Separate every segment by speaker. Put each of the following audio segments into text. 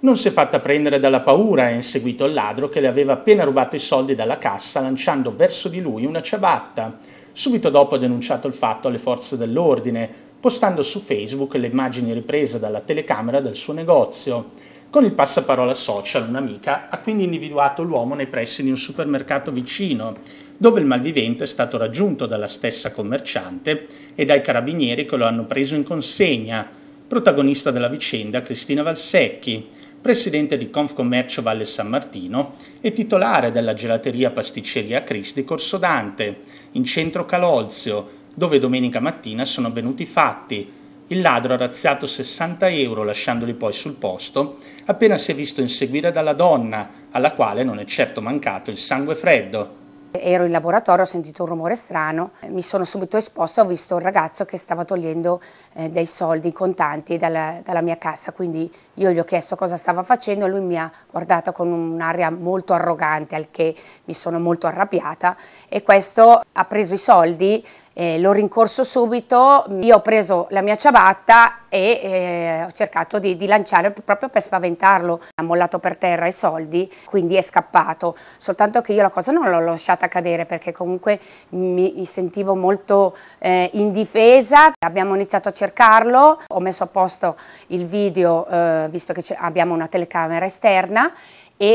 Speaker 1: Non si è fatta prendere dalla paura e ha inseguito il ladro che le aveva appena rubato i soldi dalla cassa lanciando verso di lui una ciabatta. Subito dopo ha denunciato il fatto alle forze dell'ordine, postando su Facebook le immagini riprese dalla telecamera del suo negozio. Con il passaparola social un'amica ha quindi individuato l'uomo nei pressi di un supermercato vicino, dove il malvivente è stato raggiunto dalla stessa commerciante e dai carabinieri che lo hanno preso in consegna, protagonista della vicenda Cristina Valsecchi, presidente di Confcommercio Valle San Martino e titolare della gelateria pasticceria Cris di Corso Dante, in centro Calolzio, dove domenica mattina sono avvenuti i fatti. Il ladro ha razziato 60 euro lasciandoli poi sul posto, appena si è visto inseguire dalla donna, alla quale non è certo mancato il sangue freddo.
Speaker 2: Ero in laboratorio, ho sentito un rumore strano, mi sono subito esposto, ho visto un ragazzo che stava togliendo eh, dei soldi contanti dalla, dalla, mia cassa, quindi io gli ho chiesto cosa stava facendo e lui mi ha guardato con un'aria molto arrogante, al che mi sono molto arrabbiata e questo ha preso i soldi eh, l'ho rincorso subito, io ho preso la mia ciabatta e eh, ho cercato di, di, lanciare proprio per spaventarlo. Ha mollato per terra i soldi, quindi è scappato. Soltanto che io la cosa non l'ho lasciata cadere perché comunque mi sentivo molto eh, indifesa. Abbiamo iniziato a cercarlo, ho messo a posto il video eh, visto che abbiamo una telecamera esterna e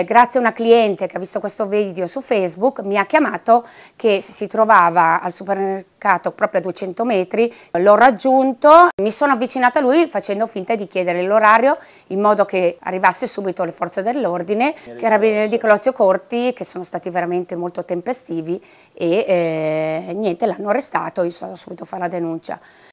Speaker 2: eh, grazie a una cliente che ha visto questo video su Facebook mi ha chiamato che si trovava al supermercato proprio a 200 metri, l'ho raggiunto, mi sono avvicinata a lui facendo finta di chiedere l'orario in modo che arrivasse subito le forze dell'ordine, che era carabinieri di Colozio Corti che sono stati veramente molto tempestivi e eh, niente l'hanno arrestato, io sono subito a fare la denuncia.